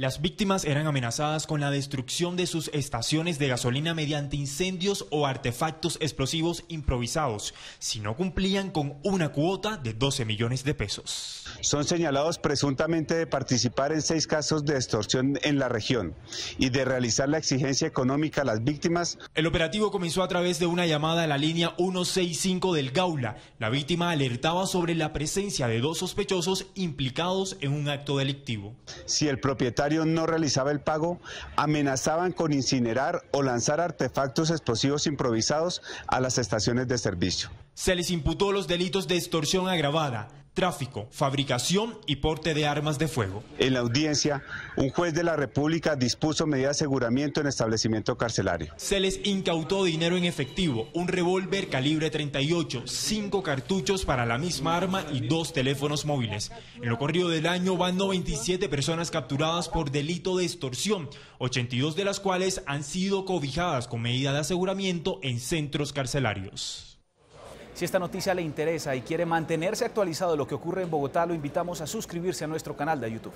Las víctimas eran amenazadas con la destrucción de sus estaciones de gasolina mediante incendios o artefactos explosivos improvisados, si no cumplían con una cuota de 12 millones de pesos. Son señalados presuntamente de participar en seis casos de extorsión en la región y de realizar la exigencia económica a las víctimas. El operativo comenzó a través de una llamada a la línea 165 del Gaula. La víctima alertaba sobre la presencia de dos sospechosos implicados en un acto delictivo. Si el propietario no realizaba el pago, amenazaban con incinerar o lanzar artefactos explosivos improvisados a las estaciones de servicio. Se les imputó los delitos de extorsión agravada, tráfico, fabricación y porte de armas de fuego. En la audiencia, un juez de la República dispuso medidas de aseguramiento en establecimiento carcelario. Se les incautó dinero en efectivo, un revólver calibre 38, cinco cartuchos para la misma arma y dos teléfonos móviles. En lo corrido del año van 97 personas capturadas por delito de extorsión, 82 de las cuales han sido cobijadas con medidas de aseguramiento en centros carcelarios. Si esta noticia le interesa y quiere mantenerse actualizado de lo que ocurre en Bogotá, lo invitamos a suscribirse a nuestro canal de YouTube.